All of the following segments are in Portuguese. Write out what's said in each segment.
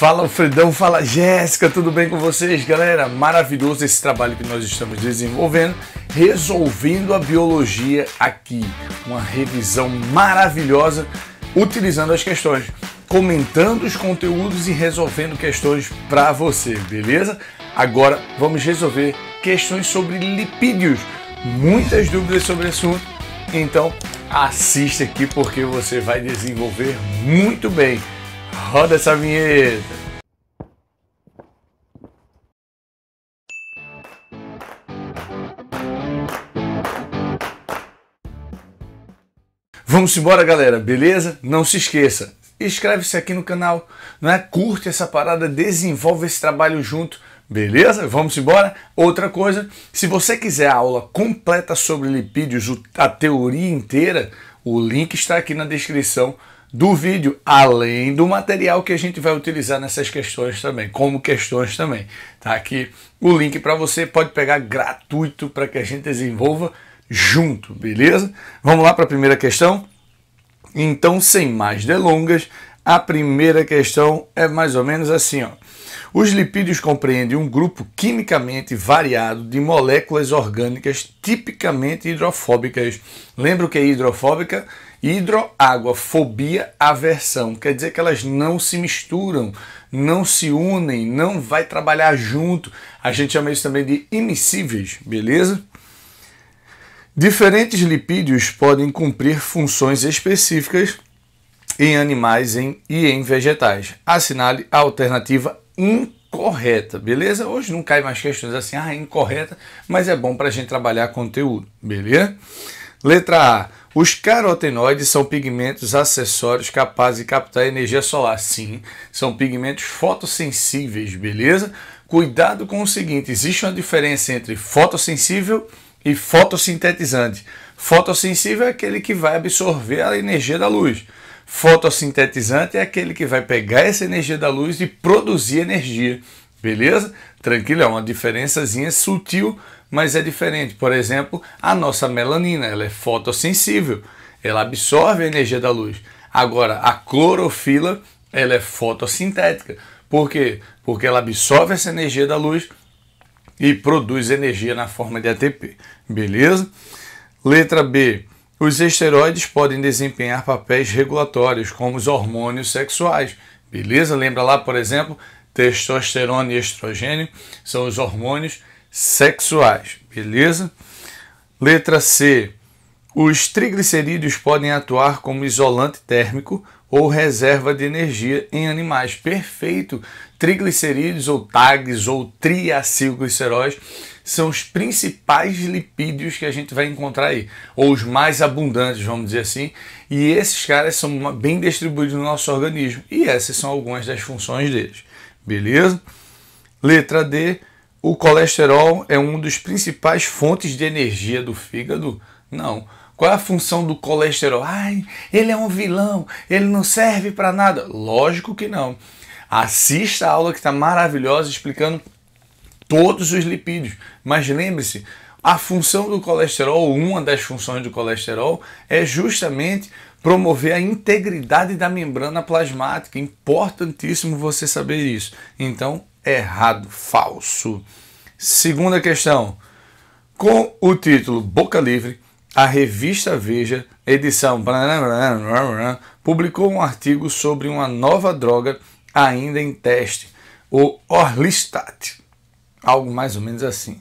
Fala Alfredão, fala Jéssica, tudo bem com vocês, galera? Maravilhoso esse trabalho que nós estamos desenvolvendo, resolvendo a biologia aqui. Uma revisão maravilhosa, utilizando as questões, comentando os conteúdos e resolvendo questões para você, beleza? Agora vamos resolver questões sobre lipídios. Muitas dúvidas sobre o assunto, então assista aqui porque você vai desenvolver muito bem. Roda essa vinheta! Vamos embora, galera, beleza? Não se esqueça, inscreve-se aqui no canal, não é? Curte essa parada, desenvolve esse trabalho junto, beleza? Vamos embora? Outra coisa, se você quiser a aula completa sobre lipídios, a teoria inteira, o link está aqui na descrição do vídeo, além do material que a gente vai utilizar nessas questões também, como questões também. Tá aqui o link para você, pode pegar gratuito para que a gente desenvolva junto, beleza? Vamos lá para a primeira questão? Então, sem mais delongas, a primeira questão é mais ou menos assim, ó. Os lipídios compreendem um grupo quimicamente variado de moléculas orgânicas tipicamente hidrofóbicas. Lembra o que é hidrofóbica? Hidroágua, fobia, aversão. Quer dizer que elas não se misturam, não se unem, não vai trabalhar junto. A gente chama isso também de imissíveis, beleza? Diferentes lipídios podem cumprir funções específicas em animais em, e em vegetais. Assinale a alternativa incorreta, beleza? Hoje não cai mais questões assim, ah, incorreta, mas é bom para a gente trabalhar conteúdo, beleza? Letra A os carotenoides são pigmentos acessórios capazes de captar energia solar. Sim, são pigmentos fotossensíveis, beleza? Cuidado com o seguinte: existe uma diferença entre fotossensível e fotossintetizante. Fotossensível é aquele que vai absorver a energia da luz. Fotossintetizante é aquele que vai pegar essa energia da luz e produzir energia, beleza? Tranquilo, é uma diferençazinha sutil, mas é diferente. Por exemplo, a nossa melanina, ela é fotossensível, ela absorve a energia da luz. Agora, a clorofila, ela é fotossintética. Por quê? Porque ela absorve essa energia da luz e produz energia na forma de ATP. Beleza? Letra B. Os esteroides podem desempenhar papéis regulatórios, como os hormônios sexuais. Beleza? Lembra lá, por exemplo, testosterona e estrogênio são os hormônios sexuais, beleza? Letra C. Os triglicerídeos podem atuar como isolante térmico ou reserva de energia em animais. Perfeito! Triglicerídeos ou tags ou triacilgliceróis são os principais lipídios que a gente vai encontrar aí, ou os mais abundantes, vamos dizer assim, e esses caras são bem distribuídos no nosso organismo, e essas são algumas das funções deles. Beleza? Letra D. O colesterol é uma das principais fontes de energia do fígado? Não. Qual é a função do colesterol? Ai, ele é um vilão, ele não serve para nada. Lógico que não. Assista a aula que está maravilhosa explicando todos os lipídios. Mas lembre-se, a função do colesterol, uma das funções do colesterol, é justamente promover a integridade da membrana plasmática. Importantíssimo você saber isso. Então, errado, falso. Segunda questão. Com o título Boca Livre, a revista Veja, edição publicou um artigo sobre uma nova droga ainda em teste, o Orlistat. Algo mais ou menos assim.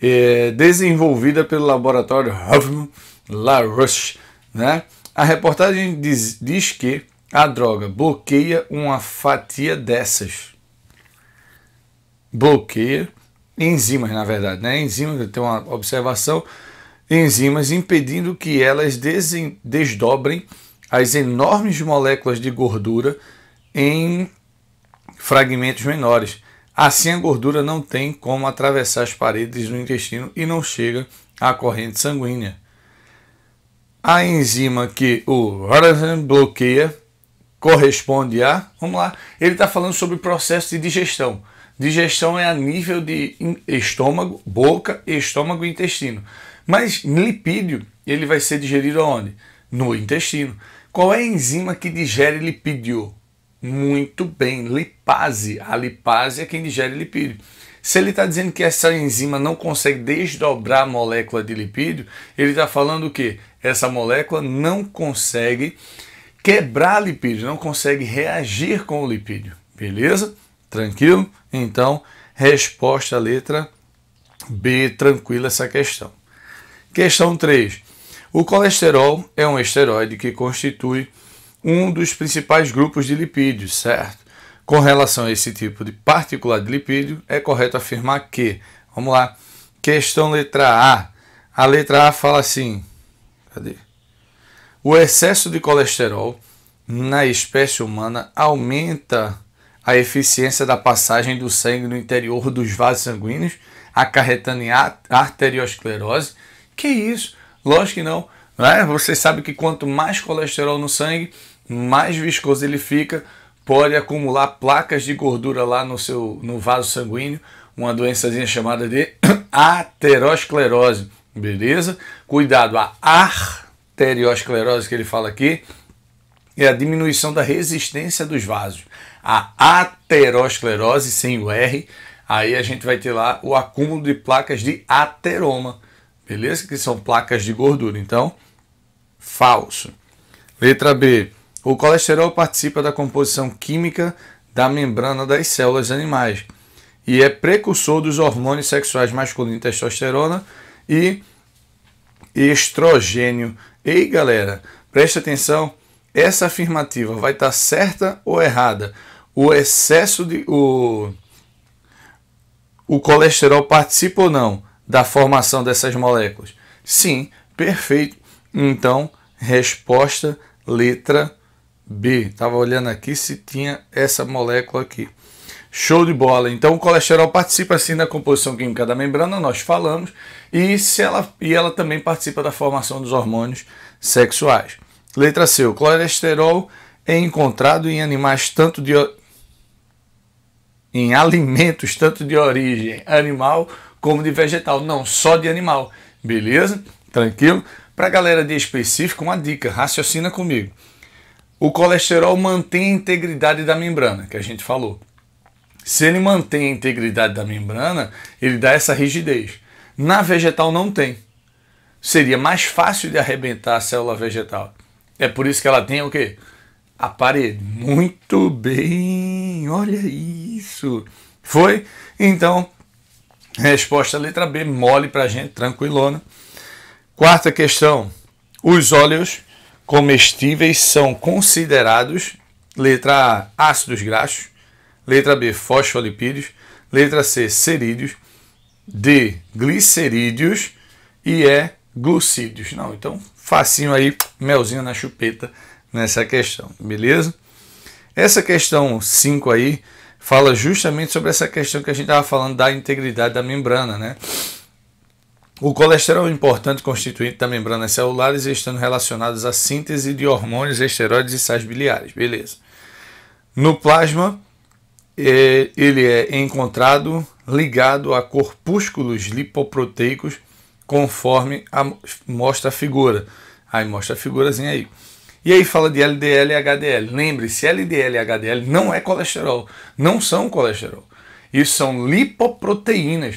É, desenvolvida pelo laboratório Huffman LaRouche, né? A reportagem diz, diz que a droga bloqueia uma fatia dessas. Bloqueia enzimas, na verdade, né? Enzimas, tem uma observação, enzimas impedindo que elas desdobrem as enormes moléculas de gordura em fragmentos menores. Assim, a gordura não tem como atravessar as paredes do intestino e não chega à corrente sanguínea a enzima que o Rosen bloqueia corresponde a. Vamos lá, ele está falando sobre o processo de digestão. Digestão é a nível de estômago, boca, estômago e intestino. Mas lipídio, ele vai ser digerido aonde? No intestino. Qual é a enzima que digere lipídio? Muito bem, lipase. A lipase é quem digere lipídio. Se ele está dizendo que essa enzima não consegue desdobrar a molécula de lipídio, ele está falando o quê? essa molécula não consegue quebrar lipídio, não consegue reagir com o lipídio. Beleza? Tranquilo? Então, resposta letra B, tranquila essa questão. Questão 3. O colesterol é um esteroide que constitui um dos principais grupos de lipídios, certo? Com relação a esse tipo de particular de lipídio, é correto afirmar que, vamos lá, questão letra A. A letra A fala assim: Cadê? O excesso de colesterol na espécie humana aumenta a eficiência da passagem do sangue no interior dos vasos sanguíneos, acarretando em arteriosclerose. Que isso? Lógico que não. Né? Você sabe que quanto mais colesterol no sangue, mais viscoso ele fica, pode acumular placas de gordura lá no seu no vaso sanguíneo, uma doençazinha chamada de aterosclerose. Beleza? Cuidado, a arteriosclerose que ele fala aqui é a diminuição da resistência dos vasos. A aterosclerose, sem o R, aí a gente vai ter lá o acúmulo de placas de ateroma, beleza? Que são placas de gordura. Então, falso. Letra B. O colesterol participa da composição química da membrana das células animais e é precursor dos hormônios sexuais masculino testosterona e estrogênio. Ei, galera, preste atenção, essa afirmativa vai estar tá certa ou errada? O excesso de o, o colesterol participa ou não da formação dessas moléculas? Sim, perfeito. Então, resposta letra B. Estava olhando aqui se tinha essa molécula aqui. Show de bola. Então o colesterol participa sim da composição química da membrana, nós falamos, e, se ela, e ela também participa da formação dos hormônios sexuais. Letra C. O colesterol é encontrado em animais tanto de em alimentos tanto de origem animal como de vegetal, não só de animal. Beleza? Tranquilo? Para a galera de específico, uma dica, raciocina comigo. O colesterol mantém a integridade da membrana, que a gente falou. Se ele mantém a integridade da membrana, ele dá essa rigidez. Na vegetal não tem. Seria mais fácil de arrebentar a célula vegetal. É por isso que ela tem o quê? A parede. Muito bem, olha isso. Foi? Então, resposta letra B, mole pra gente, tranquilona. Quarta questão. Os óleos comestíveis são considerados, letra A, ácidos graxos, Letra B, fosfolipídios. Letra C, cerídeos. D, glicerídeos. E E, glucídios. Não, então, facinho aí, melzinho na chupeta nessa questão, beleza? Essa questão 5 aí fala justamente sobre essa questão que a gente estava falando da integridade da membrana, né? O colesterol é um importante constituinte da membrana e estando relacionados à síntese de hormônios, esteroides e sais biliares, beleza? No plasma, ele é encontrado ligado a corpúsculos lipoproteicos, conforme a, mostra a figura. Aí mostra a figurazinha aí. E aí fala de LDL e HDL. Lembre-se, LDL e HDL não é colesterol, não são colesterol. Isso são lipoproteínas.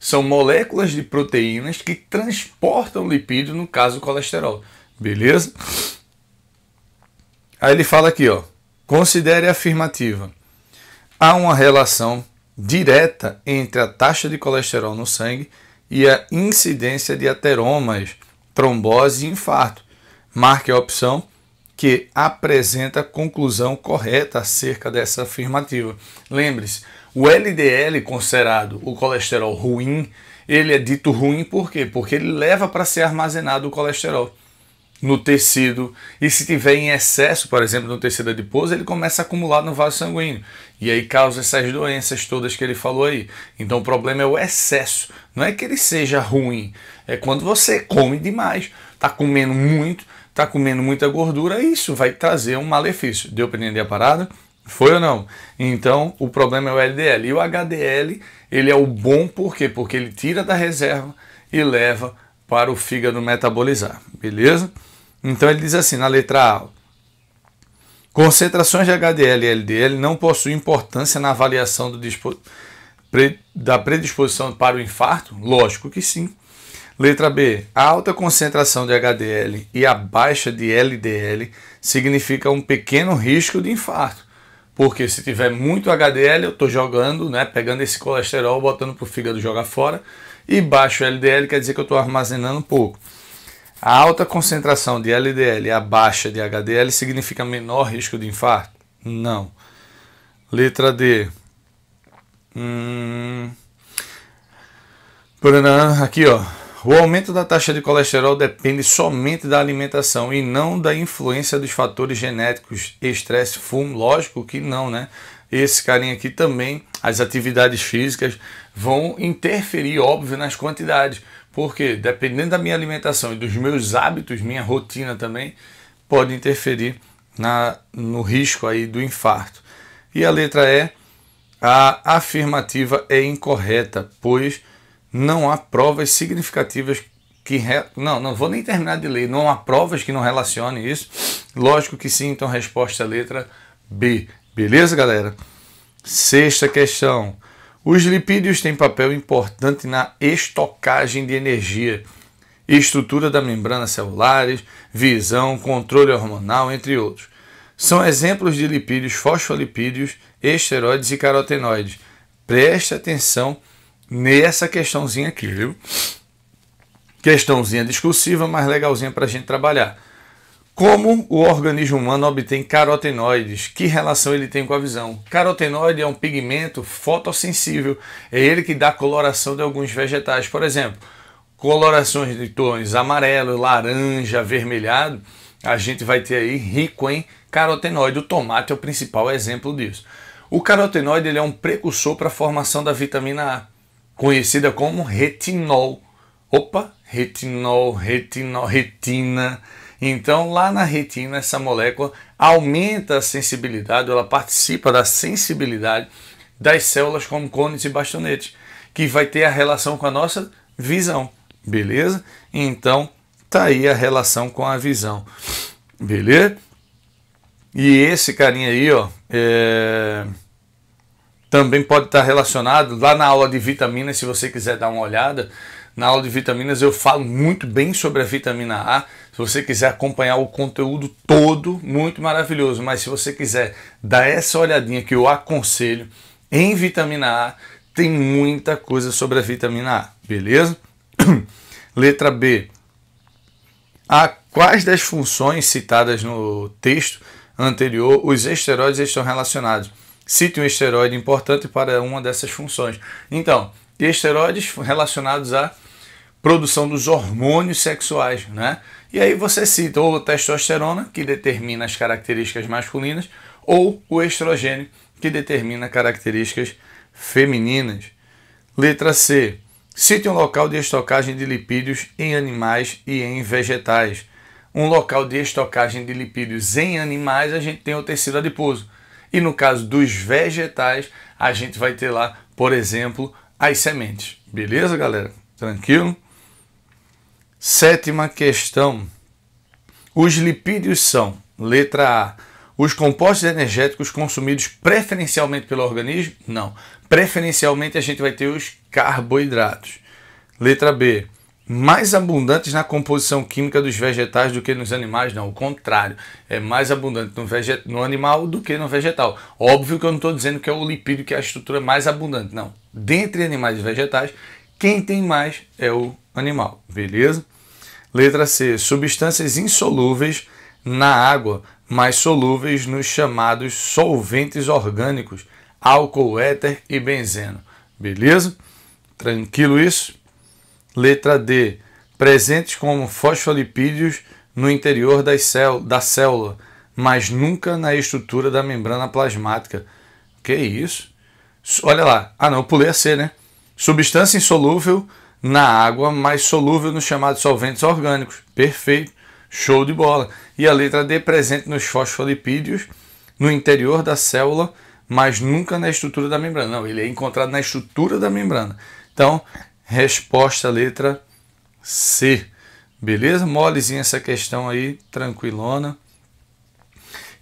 São moléculas de proteínas que transportam lipídio, no caso colesterol. Beleza? Aí ele fala aqui, ó. Considere a afirmativa há uma relação direta entre a taxa de colesterol no sangue e a incidência de ateromas, trombose e infarto. Marque a opção que apresenta a conclusão correta acerca dessa afirmativa. Lembre-se, o LDL considerado o colesterol ruim, ele é dito ruim por quê? Porque ele leva para ser armazenado o colesterol no tecido e se tiver em excesso, por exemplo, no tecido adiposo, ele começa a acumular no vaso sanguíneo e aí causa essas doenças todas que ele falou aí. Então o problema é o excesso, não é que ele seja ruim, é quando você come demais, está comendo muito, está comendo muita gordura, isso vai trazer um malefício. Deu para entender a parada? Foi ou não? Então, o problema é o LDL. E o HDL, ele é o bom por quê? Porque ele tira da reserva e leva para o fígado metabolizar, beleza? Então ele diz assim na letra A: concentrações de HDL e LDL não possuem importância na avaliação da predisposição para o infarto? Lógico que sim. Letra B. A alta concentração de HDL e a baixa de LDL significa um pequeno risco de infarto. Porque se tiver muito HDL, eu estou jogando, né, pegando esse colesterol, botando para o fígado jogar fora. E baixo LDL quer dizer que eu estou armazenando pouco. A alta concentração de LDL e a baixa de HDL significa menor risco de infarto? Não. Letra D. Hum... Aqui, ó. O aumento da taxa de colesterol depende somente da alimentação e não da influência dos fatores genéticos, estresse, fumo, lógico que não, né? Esse carinha aqui também, as atividades físicas vão interferir, óbvio, nas quantidades. Porque dependendo da minha alimentação e dos meus hábitos, minha rotina também pode interferir na, no risco aí do infarto. E a letra E, a afirmativa é incorreta, pois não há provas significativas que re... não, não vou nem terminar de ler, não há provas que não relacionem isso. Lógico que sim, então resposta é letra B. Beleza, galera? Sexta questão. Os lipídios têm papel importante na estocagem de energia, estrutura da membrana celulares, visão, controle hormonal, entre outros. São exemplos de lipídios fosfolipídios, esteroides e carotenoides. Preste atenção nessa questãozinha aqui, viu? Questãozinha discursiva, mas legalzinha para a gente trabalhar. Como o organismo humano obtém carotenoides? Que relação ele tem com a visão? Carotenoide é um pigmento fotossensível, é ele que dá coloração de alguns vegetais, por exemplo, colorações de tons amarelo, laranja, avermelhado, a gente vai ter aí rico em carotenoide. O tomate é o principal exemplo disso. O carotenoide ele é um precursor para a formação da vitamina A, conhecida como retinol. Opa, retinol, retinol, retina então, lá na retina, essa molécula aumenta a sensibilidade, ela participa da sensibilidade das células como cones e bastonetes, que vai ter a relação com a nossa visão, beleza? Então, tá aí a relação com a visão, beleza? E esse carinha aí, ó, é... também pode estar relacionado lá na aula de vitaminas, se você quiser dar uma olhada. Na aula de vitaminas eu falo muito bem sobre a vitamina A se você quiser acompanhar o conteúdo todo, muito maravilhoso, mas se você quiser dar essa olhadinha que eu aconselho em vitamina A, tem muita coisa sobre a vitamina A, beleza? Letra B. A quais das funções citadas no texto anterior os esteroides estão relacionados? Cite um esteroide importante para uma dessas funções. Então, esteroides relacionados à produção dos hormônios sexuais, né? E aí você cita ou a testosterona, que determina as características masculinas, ou o estrogênio, que determina características femininas. Letra C. Cite um local de estocagem de lipídios em animais e em vegetais. Um local de estocagem de lipídios em animais, a gente tem o tecido adiposo. E no caso dos vegetais, a gente vai ter lá, por exemplo, as sementes. Beleza, galera? Tranquilo? Sétima questão. Os lipídios são, letra A, os compostos energéticos consumidos preferencialmente pelo organismo? Não. Preferencialmente a gente vai ter os carboidratos. Letra B, mais abundantes na composição química dos vegetais do que nos animais? Não, o contrário. É mais abundante no, no animal do que no vegetal. Óbvio que eu não estou dizendo que é o lipídio que é a estrutura mais abundante. Não. Dentre animais e vegetais, quem tem mais é o animal. Beleza? Letra C. Substâncias insolúveis na água, mas solúveis nos chamados solventes orgânicos, álcool, éter e benzeno. Beleza? Tranquilo isso? Letra D. Presentes como fosfolipídios no interior da célula, mas nunca na estrutura da membrana plasmática. Que isso? Olha lá. Ah, não, pulei a C, né? Substância insolúvel na água mais solúvel nos chamados solventes orgânicos. Perfeito, show de bola. E a letra D presente nos fosfolipídios, no interior da célula, mas nunca na estrutura da membrana. Não, ele é encontrado na estrutura da membrana. Então, resposta letra C. Beleza? Molezinha essa questão aí, tranquilona.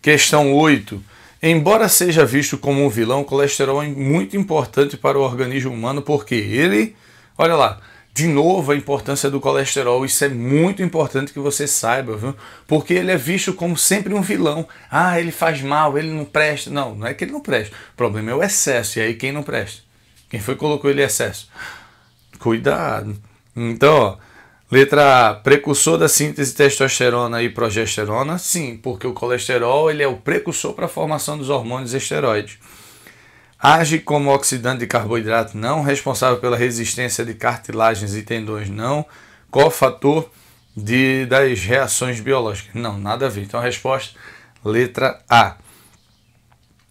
Questão 8. Embora seja visto como um vilão, o colesterol é muito importante para o organismo humano porque ele, olha lá, de novo, a importância do colesterol, isso é muito importante que você saiba, viu? Porque ele é visto como sempre um vilão. Ah, ele faz mal, ele não presta. Não, não é que ele não presta. O problema é o excesso, e aí quem não presta? Quem foi que colocou ele em excesso? Cuidado. Então, ó, letra A, precursor da síntese testosterona e progesterona, sim, porque o colesterol ele é o precursor para a formação dos hormônios esteroides. Age como oxidante de carboidrato não responsável pela resistência de cartilagens e tendões não. Cofator de, das reações biológicas. Não, nada a ver. Então a resposta, letra A.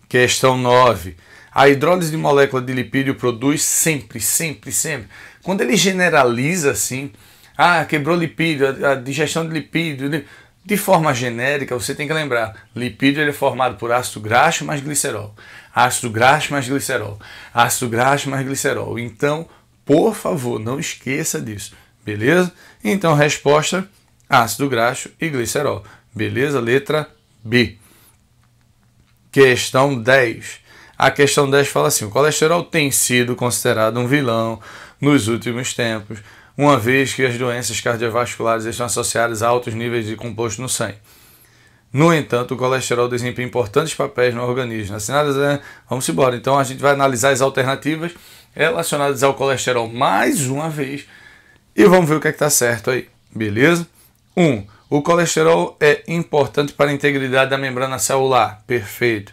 Questão 9. A hidrólise de molécula de lipídio produz sempre, sempre, sempre. Quando ele generaliza assim, ah, quebrou lipídio, a digestão de lipídio, de forma genérica, você tem que lembrar, lipídio ele é formado por ácido graxo mais glicerol ácido graxo mais glicerol, ácido graxo mais glicerol. Então, por favor, não esqueça disso, beleza? Então, resposta: ácido graxo e glicerol, beleza? Letra B. Questão 10. A questão 10 fala assim: o colesterol tem sido considerado um vilão nos últimos tempos, uma vez que as doenças cardiovasculares estão associadas a altos níveis de composto no sangue. No entanto, o colesterol desempenha importantes papéis no organismo. Assinadas, né? vamos embora. Então a gente vai analisar as alternativas relacionadas ao colesterol mais uma vez e vamos ver o que é está certo aí, beleza? 1. Um, o colesterol é importante para a integridade da membrana celular, perfeito.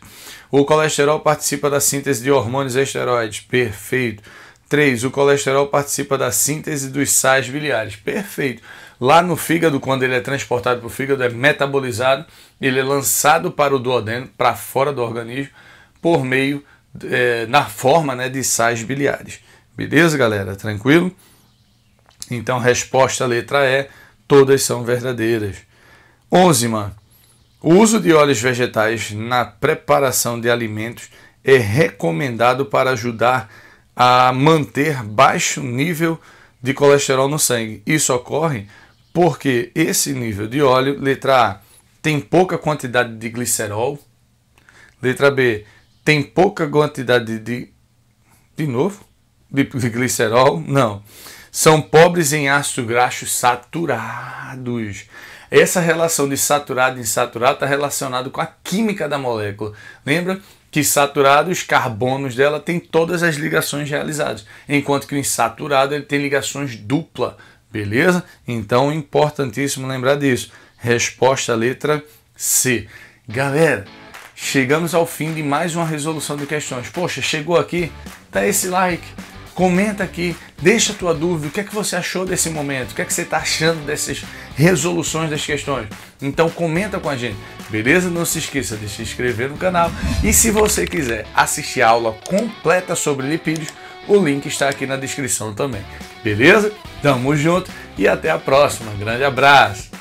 O colesterol participa da síntese de hormônios e esteroides, perfeito. 3. O colesterol participa da síntese dos sais biliares, perfeito. Lá no fígado, quando ele é transportado para o fígado, é metabolizado, ele é lançado para o duodeno, para fora do organismo, por meio, é, na forma né, de sais biliares. Beleza, galera? Tranquilo? Então, resposta letra E, todas são verdadeiras. 11, mano. O uso de óleos vegetais na preparação de alimentos é recomendado para ajudar a manter baixo nível de colesterol no sangue. Isso ocorre porque esse nível de óleo, letra A, tem pouca quantidade de glicerol, letra B, tem pouca quantidade de. De novo? De, de glicerol? Não. São pobres em ácidos graxos saturados. Essa relação de saturado e insaturado está relacionada com a química da molécula. Lembra que saturado, os carbonos dela têm todas as ligações realizadas, enquanto que o insaturado ele tem ligações dupla Beleza? Então, importantíssimo lembrar disso. Resposta letra C. Galera, chegamos ao fim de mais uma resolução de questões. Poxa, chegou aqui? Dá esse like, comenta aqui, deixa a tua dúvida, o que é que você achou desse momento, o que é que você está achando dessas resoluções das questões. Então comenta com a gente, beleza? Não se esqueça de se inscrever no canal e se você quiser assistir a aula completa sobre lipídios, o link está aqui na descrição também. Beleza? Tamo junto e até a próxima. Grande abraço!